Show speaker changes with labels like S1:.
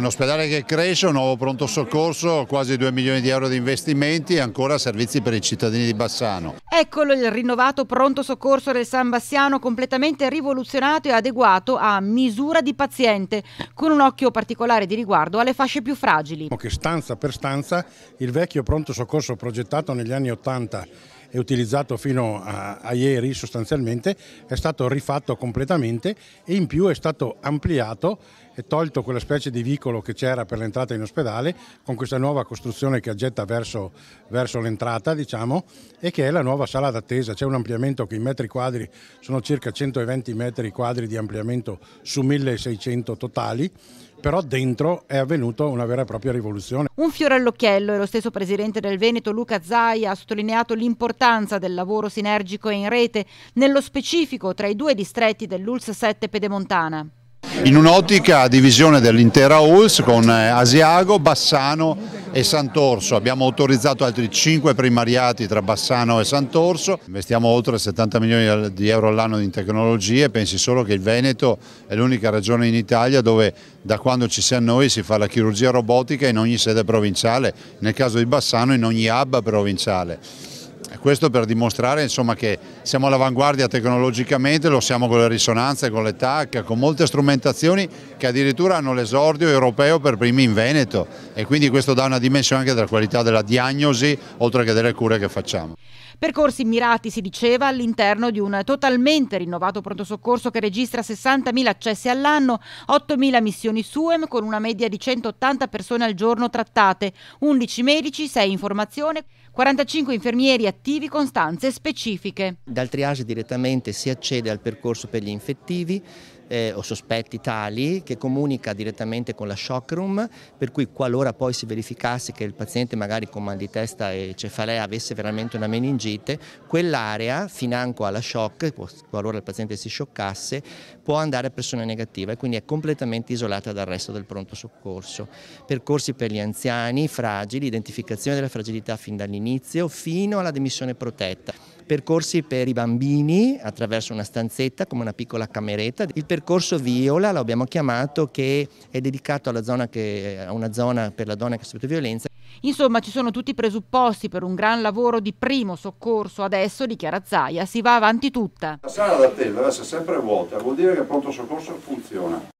S1: un ospedale che cresce, un nuovo pronto soccorso, quasi 2 milioni di euro di investimenti e ancora servizi per i cittadini di Bassano.
S2: Eccolo il rinnovato pronto soccorso del San Bassiano completamente rivoluzionato e adeguato a misura di paziente, con un occhio particolare di riguardo alle fasce più fragili.
S3: Che stanza per stanza il vecchio pronto soccorso progettato negli anni 80 e utilizzato fino a, a, ieri sostanzialmente, è stato rifatto completamente e in più è stato ampliato tolto quella specie di vicolo che c'era per l'entrata in ospedale con questa nuova costruzione che aggetta verso, verso l'entrata diciamo, e che è la nuova sala d'attesa. C'è un ampliamento che in metri quadri sono circa 120 metri quadri di ampliamento su 1600 totali però dentro è avvenuta una vera e propria rivoluzione.
S2: Un fiore all'occhiello e lo stesso presidente del Veneto Luca Zaia ha sottolineato l'importanza del lavoro sinergico e in rete, nello specifico tra i due distretti dell'Uls 7 Pedemontana
S1: in un'ottica divisione dell'intera ULS con eh, Asiago, Bassano e Sant'Orso. Abbiamo autorizzato altri 5 primariati tra Bassano e Sant'Orso. Investiamo oltre 70 milioni di euro all'anno in tecnologie. Pensi solo che il Veneto è l'unica regione in Italia dove da quando ci siamo noi si fa la chirurgia robotica in ogni sede provinciale, nel caso di Bassano in ogni hub provinciale. Questo per dimostrare insomma, che siamo all'avanguardia tecnologicamente, lo siamo con le risonanze, con le TAC, con molte strumentazioni che addirittura hanno l'esordio europeo per primi in Veneto e quindi questo dà una dimensione anche della qualità della diagnosi oltre che delle cure che facciamo.
S2: Percorsi mirati, si diceva, all'interno di un totalmente rinnovato pronto soccorso che registra 60.000 accessi all'anno, 8.000 missioni SUEM con una media di 180 persone al giorno trattate, 11 medici, 6 in formazione, 45 infermieri attivi infettivi con stanze specifiche.
S4: Dal triage direttamente si accede al percorso per gli infettivi, eh, o sospetti tali che comunica direttamente con la shock room, per cui qualora poi si verificasse che il paziente magari con mal di testa e cefalea avesse veramente una meningite, quell'area financo alla shock, qualora il paziente si scioccasse, può andare a persona negativa e quindi è completamente isolata dal resto del pronto soccorso. Percorsi per gli anziani, fragili, identificazione della fragilità fin dall'inizio fino alla dimissione protetta percorsi per i bambini attraverso una stanzetta come una piccola cameretta. Il percorso viola lo abbiamo chiamato che è dedicato zona che, a una zona per la donna che ha subito violenza.
S2: Insomma ci sono tutti i presupposti per un gran lavoro di primo soccorso adesso di Chiara Zaia, si va avanti tutta. La sala d'attesa deve essere sempre vuota, vuol dire che il pronto soccorso funziona.